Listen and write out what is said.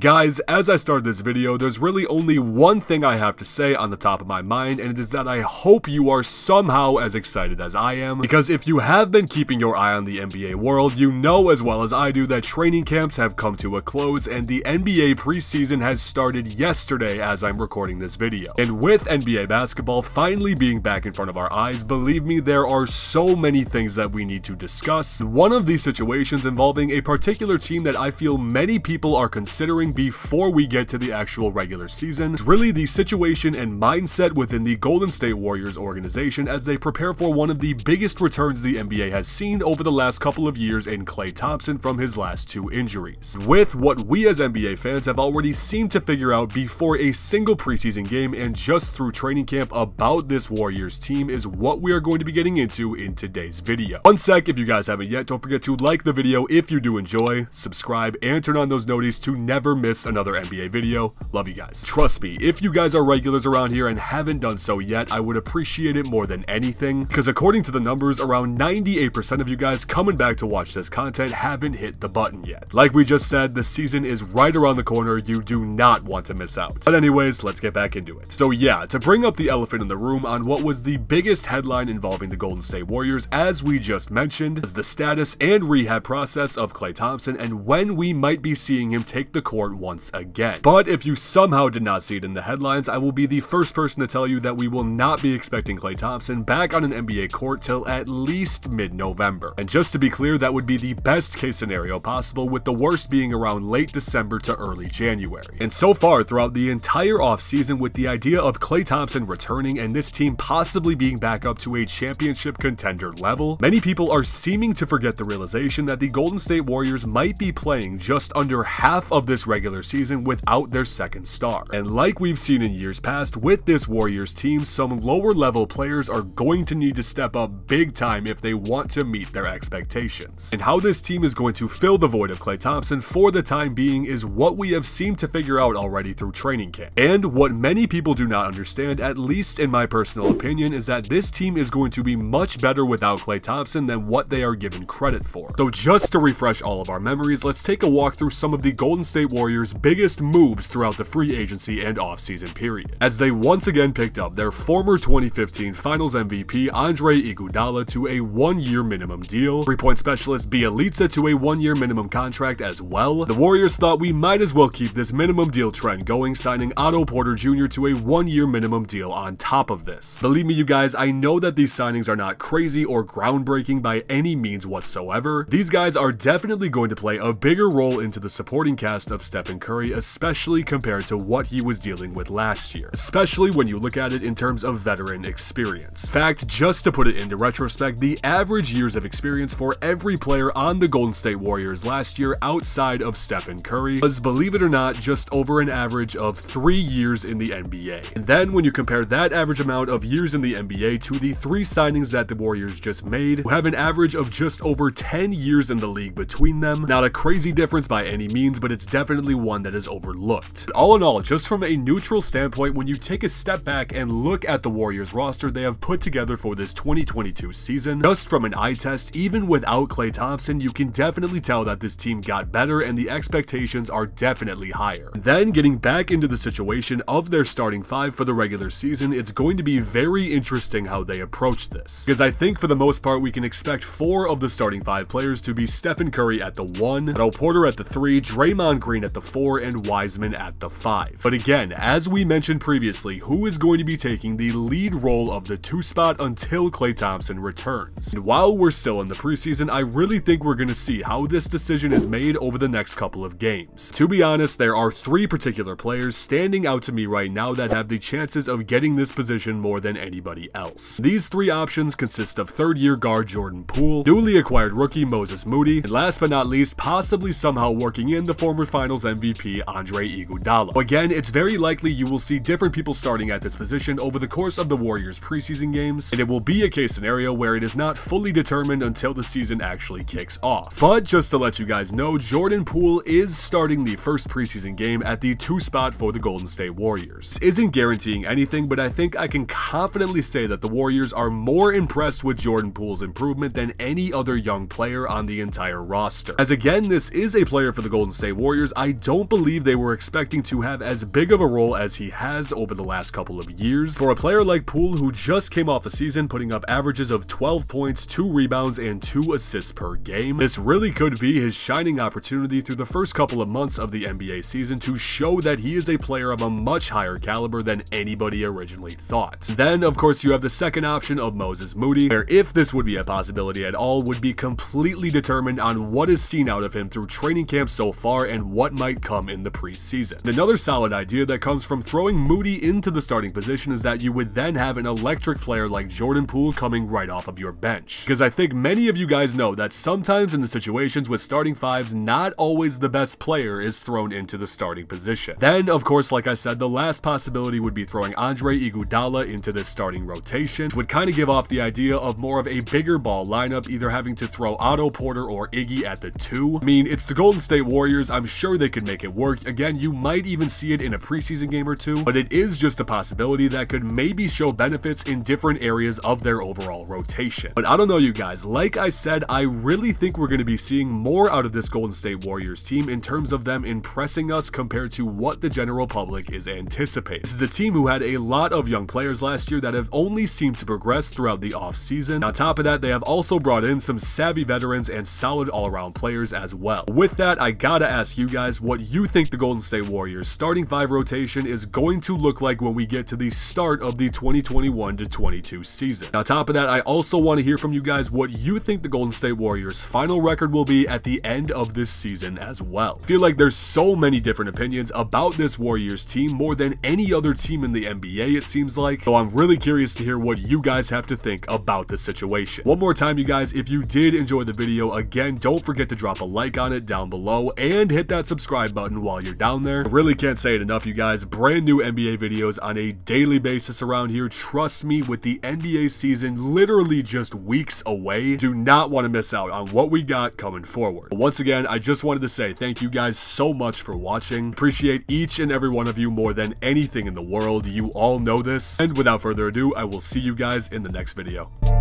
Guys, as I start this video, there's really only one thing I have to say on the top of my mind, and it is that I hope you are somehow as excited as I am, because if you have been keeping your eye on the NBA world, you know as well as I do that training camps have come to a close, and the NBA preseason has started yesterday as I'm recording this video. And with NBA basketball finally being back in front of our eyes, believe me, there are so many things that we need to discuss. One of these situations involving a particular team that I feel many people are considering before we get to the actual regular season is really the situation and mindset within the Golden State Warriors organization as they prepare for one of the biggest returns the NBA has seen over the last couple of years in Klay Thompson from his last two injuries. With what we as NBA fans have already seemed to figure out before a single preseason game and just through training camp about this Warriors team is what we are going to be getting into in today's video. One sec, if you guys haven't yet, don't forget to like the video if you do enjoy, subscribe, and turn on those noties to never miss another NBA video. Love you guys. Trust me, if you guys are regulars around here and haven't done so yet, I would appreciate it more than anything, because according to the numbers, around 98% of you guys coming back to watch this content haven't hit the button yet. Like we just said, the season is right around the corner, you do not want to miss out. But anyways, let's get back into it. So yeah, to bring up the elephant in the room on what was the biggest headline involving the Golden State Warriors, as we just mentioned, is the status and rehab process of Clay Thompson and when we might be seeing him take the court once again. But if you somehow did not see it in the headlines, I will be the first person to tell you that we will not be expecting Clay Thompson back on an NBA court till at least mid-November. And just to be clear, that would be the best case scenario possible, with the worst being around late December to early January. And so far, throughout the entire offseason with the idea of Clay Thompson returning and this team possibly being back up to a championship contender level, many people are seeming to forget the realization that the Golden State Warriors might be playing just under half of this regular regular season without their second star. And like we've seen in years past, with this Warriors team, some lower level players are going to need to step up big time if they want to meet their expectations. And how this team is going to fill the void of Clay Thompson for the time being is what we have seemed to figure out already through training camp. And what many people do not understand, at least in my personal opinion, is that this team is going to be much better without Clay Thompson than what they are given credit for. So just to refresh all of our memories, let's take a walk through some of the Golden State Warriors Warriors' biggest moves throughout the free agency and offseason period, as they once again picked up their former 2015 Finals MVP Andre Iguodala to a one-year minimum deal, three-point specialist Bielitsa to a one-year minimum contract as well. The Warriors thought we might as well keep this minimum deal trend going, signing Otto Porter Jr. to a one-year minimum deal on top of this. Believe me, you guys, I know that these signings are not crazy or groundbreaking by any means whatsoever. These guys are definitely going to play a bigger role into the supporting cast of Steph Stephen Curry, especially compared to what he was dealing with last year, especially when you look at it in terms of veteran experience. Fact, just to put it into retrospect, the average years of experience for every player on the Golden State Warriors last year outside of Stephen Curry was, believe it or not, just over an average of three years in the NBA. And then when you compare that average amount of years in the NBA to the three signings that the Warriors just made, who have an average of just over 10 years in the league between them, not a crazy difference by any means, but it's definitely certainly one that is overlooked. all in all, just from a neutral standpoint, when you take a step back and look at the Warriors roster they have put together for this 2022 season, just from an eye test, even without Clay Thompson, you can definitely tell that this team got better and the expectations are definitely higher. Then getting back into the situation of their starting five for the regular season, it's going to be very interesting how they approach this. Because I think for the most part, we can expect four of the starting five players to be Stephen Curry at the one, Otto Porter at the three, Draymond Green at at the 4 and Wiseman at the 5. But again, as we mentioned previously, who is going to be taking the lead role of the 2 spot until Clay Thompson returns? And while we're still in the preseason, I really think we're going to see how this decision is made over the next couple of games. To be honest, there are three particular players standing out to me right now that have the chances of getting this position more than anybody else. These three options consist of third-year guard Jordan Poole, newly acquired rookie Moses Moody, and last but not least, possibly somehow working in the former finals Finals MVP Andre Iguodala. Again, it's very likely you will see different people starting at this position over the course of the Warriors preseason games, and it will be a case scenario where it is not fully determined until the season actually kicks off. But just to let you guys know, Jordan Poole is starting the first preseason game at the 2 spot for the Golden State Warriors. Isn't guaranteeing anything, but I think I can confidently say that the Warriors are more impressed with Jordan Poole's improvement than any other young player on the entire roster. As again, this is a player for the Golden State Warriors I I don't believe they were expecting to have as big of a role as he has over the last couple of years. For a player like Poole who just came off a season putting up averages of 12 points, 2 rebounds, and 2 assists per game, this really could be his shining opportunity through the first couple of months of the NBA season to show that he is a player of a much higher caliber than anybody originally thought. Then, of course, you have the second option of Moses Moody, where if this would be a possibility at all, would be completely determined on what is seen out of him through training camp so far and what might come in the preseason. another solid idea that comes from throwing Moody into the starting position is that you would then have an electric player like Jordan Poole coming right off of your bench. Because I think many of you guys know that sometimes in the situations with starting fives, not always the best player is thrown into the starting position. Then, of course, like I said, the last possibility would be throwing Andre Iguodala into the starting rotation, which would kind of give off the idea of more of a bigger ball lineup, either having to throw Otto Porter or Iggy at the two. I mean, it's the Golden State Warriors. I'm sure they they could make it work. Again, you might even see it in a preseason game or two, but it is just a possibility that could maybe show benefits in different areas of their overall rotation. But I don't know, you guys. Like I said, I really think we're going to be seeing more out of this Golden State Warriors team in terms of them impressing us compared to what the general public is anticipating. This is a team who had a lot of young players last year that have only seemed to progress throughout the offseason. On top of that, they have also brought in some savvy veterans and solid all-around players as well. With that, I gotta ask you guys, what you think the Golden State Warriors starting five rotation is going to look like when we get to the start of the 2021-22 season. Now, top of that, I also want to hear from you guys what you think the Golden State Warriors' final record will be at the end of this season as well. I feel like there's so many different opinions about this Warriors team more than any other team in the NBA, it seems like, so I'm really curious to hear what you guys have to think about the situation. One more time, you guys, if you did enjoy the video, again, don't forget to drop a like on it down below and hit that subscribe subscribe button while you're down there. Really can't say it enough, you guys. Brand new NBA videos on a daily basis around here. Trust me, with the NBA season literally just weeks away, do not want to miss out on what we got coming forward. But once again, I just wanted to say thank you guys so much for watching. Appreciate each and every one of you more than anything in the world. You all know this. And without further ado, I will see you guys in the next video.